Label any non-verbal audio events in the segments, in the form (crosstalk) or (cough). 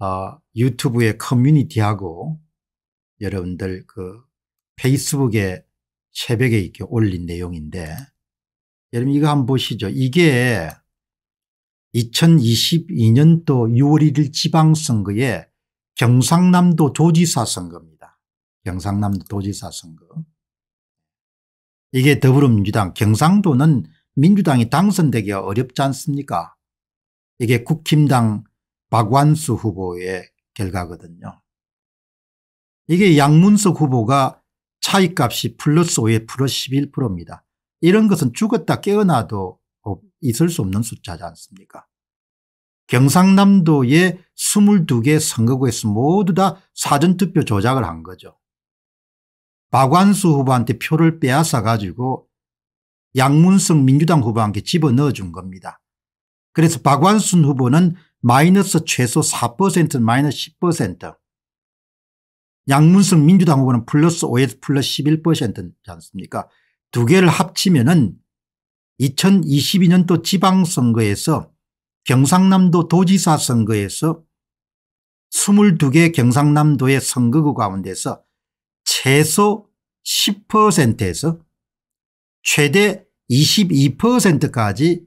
어, 유튜브의 커뮤니티하고 여러분들 그 페이스북에 새벽에 이렇게 올린 내용인데 여러분 이거 한번 보시죠. 이게 2022년도 6월 1일 지방선거에 경상남도 도지사 선거입니다. 경상남도 도지사 선거. 이게 더불어민주당 경상도는 민주당이 당선되기가 어렵지 않습니까 이게 국힘당 박완수 후보의 결과거든요. 이게 양문석 후보가 차이값이 플러스 5에 플러스 11%입니다. 이런 것은 죽었다 깨어나도 있을 수 없는 숫자지 않습니까 경상남도의 22개 선거구에서 모두 다 사전투표 조작을 한 거죠. 박완수 후보한테 표를 빼앗아 가지고 양문석 민주당 후보한테 집어넣어 준 겁니다. 그래서 박완순 후보는 마이너스 최소 4% 마이너스 10%양문성 민주당 후보는 플러스 5에서 플러스 11%지 않습니까 두 개를 합치면 은 2022년도 지방선거에서 경상남도 도지사 선거에서 22개 경상남도의 선거구 가운데서 최소 10%에서 최대 22%까지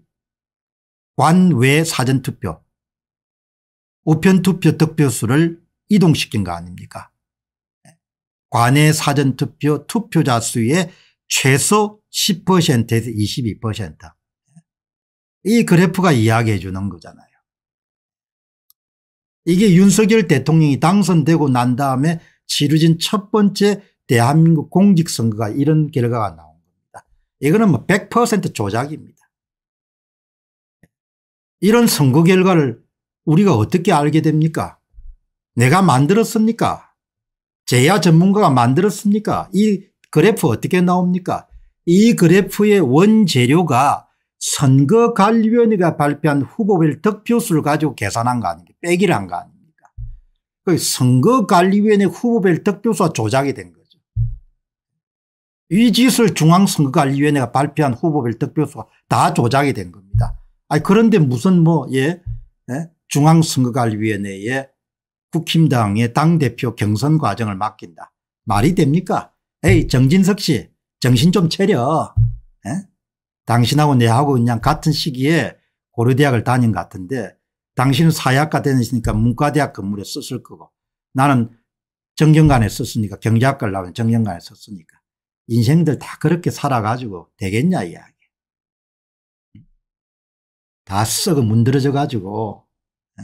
관외 사전투표 우편투표 득표수를 이동시킨 거 아닙니까 관외 사전투표 투표자 수의 최소 10%에서 22%이 그래프가 이야기해 주는 거잖아요. 이게 윤석열 대통령이 당선되고 난 다음에 치루진 첫 번째 대한민국 공직선거가 이런 결과가 나온 겁니다. 이거는 뭐 100% 조작입니다. 이런 선거 결과를 우리가 어떻게 알게 됩니까? 내가 만들었습니까? 제야 전문가가 만들었습니까? 이 그래프 어떻게 나옵니까? 이 그래프의 원재료가 선거관리위원회가 발표한 후보별 득표수를 가지고 계산한 거 아닙니까? 빼기를 한 거 아닙니까? 그 선거관리위원회 후보별 득표수가 조작이 된 거죠. 이 짓을 중앙선거관리위원회가 발표한 후보별 득표수가 다 조작이 된 겁니다. 아 그런데 무슨 뭐, 예, 예? 중앙선거관리위원회에 국힘당의 당대표 경선 과정을 맡긴다. 말이 됩니까? 에이, 정진석 씨, 정신 좀 차려. 예? 당신하고 내하고 그냥 같은 시기에 고려대학을 다닌 것 같은데 당신은 사회학과 다니까 문과대학 건물에 썼을 거고 나는 정경관에 썼으니까 경제학과를 나오면 정경관에 썼으니까 인생들 다 그렇게 살아가지고 되겠냐 이야. 다 썩어 문드러져 가지고 어?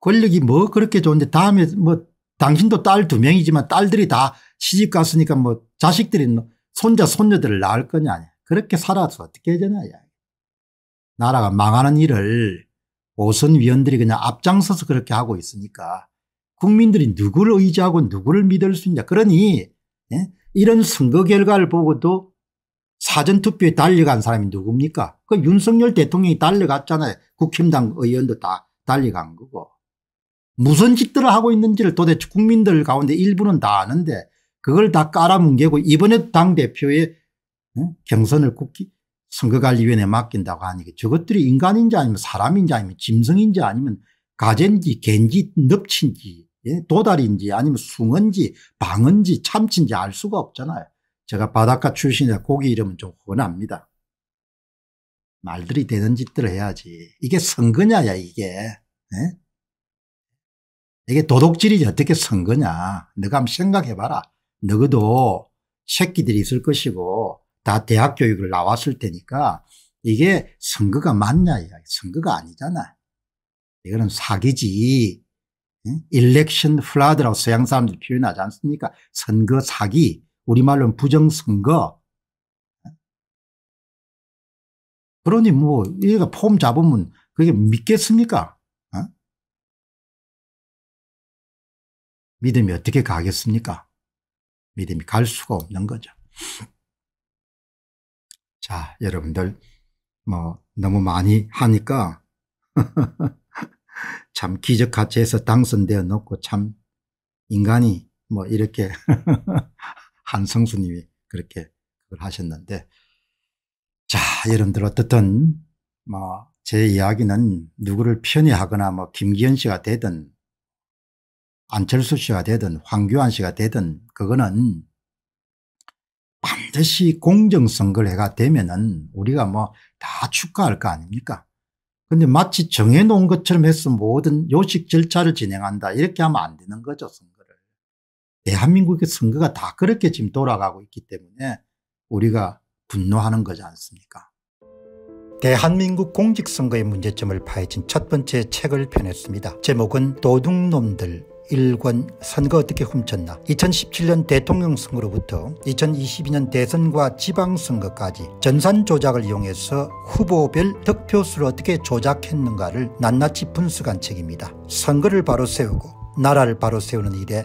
권력이 뭐 그렇게 좋은데 다음에 뭐 당신도 딸 두 명이지만 딸들이 다 시집 갔으니까 뭐 자식들이 손자 손녀들을 낳을 거냐 그렇게 살아서 어떻게 되냐 나라가 망하는 일을 오선 위원들이 그냥 앞장서서 그렇게 하고 있으니까 국민들이 누구를 의지하고 누구를 믿을 수 있냐 그러니 예? 이런 선거 결과를 보고도 사전투표에 달려간 사람이 누굽니까 그 윤석열 대통령이 달려갔잖아요 국힘당 의원도 다 달려간 거고 무슨 짓들을 하고 있는지를 도대체 국민들 가운데 일부는 다 아는데 그걸 다 깔아뭉개고 이번에 당대표의 어? 경선을 국기 선거관리위원회에 맡긴다고 하니 까 저것들이 인간인지 아니면 사람인지 아니면 짐승인지 아니면 가젠지 갠지 넙친지 예? 도달인지 아니면 숭언지 방언지 참치인지 알 수가 없잖아요. 제가 바닷가 출신이라 고기 이름은 좀 훤합니다. 말들이 되는 짓들을 해야지. 이게 선거냐야 이게. 에? 예? 이게 도둑질이 어떻게 선거냐. 너가 한번 생각해봐라. 너도 새끼들이 있을 것이고 다 대학 교육을 나왔을 테니까 이게 선거가 맞냐 야 선거가 아니잖아. 이거는 사기지. 일렉션 플라드라고 서양 사람들이 표현하지 않습니까? 선거 사기. 우리말로는 부정선거. 그러니 뭐 얘가 폼 잡으면 그게 믿겠습니까? 어? 믿음이 어떻게 가겠습니까? 믿음이 갈 수가 없는 거죠. 자, 여러분들 뭐 너무 많이 하니까 (laughs) 참 기적같이 해서 당선되어 놓고 참 인간이 뭐 이렇게 (laughs) 한성수님이 그렇게 그걸 하셨는데 자 여러분들 어떻든 뭐제 이야기는 누구를 편애하거나 뭐 김기현 씨가 되든 안철수 씨가 되든 황교안 씨가 되든 그거는 반드시 공정선거가 되면은 우리가 뭐 다 축하할 거 아닙니까 근데 마치 정해놓은 것처럼 해서 모든 요식 절차를 진행한다 이렇게 하면 안 되는 거죠 선거. 대한민국의 선거가 다 그렇게 지금 돌아가고 있기 때문에 우리가 분노하는 거지 않습니까 대한민국 공직선거의 문제점을 파헤친 첫 번째 책을 펴냈습니다. 제목은 도둑놈들 일권 선거 어떻게 훔쳤나 2017년 대통령 선거로부터 2022년 대선과 지방선거까지 전산 조작을 이용해서 후보별 득표수를 어떻게 조작했는가를 낱낱이 분석한 책입니다. 선거를 바로 세우고 나라를 바로 세우는 일에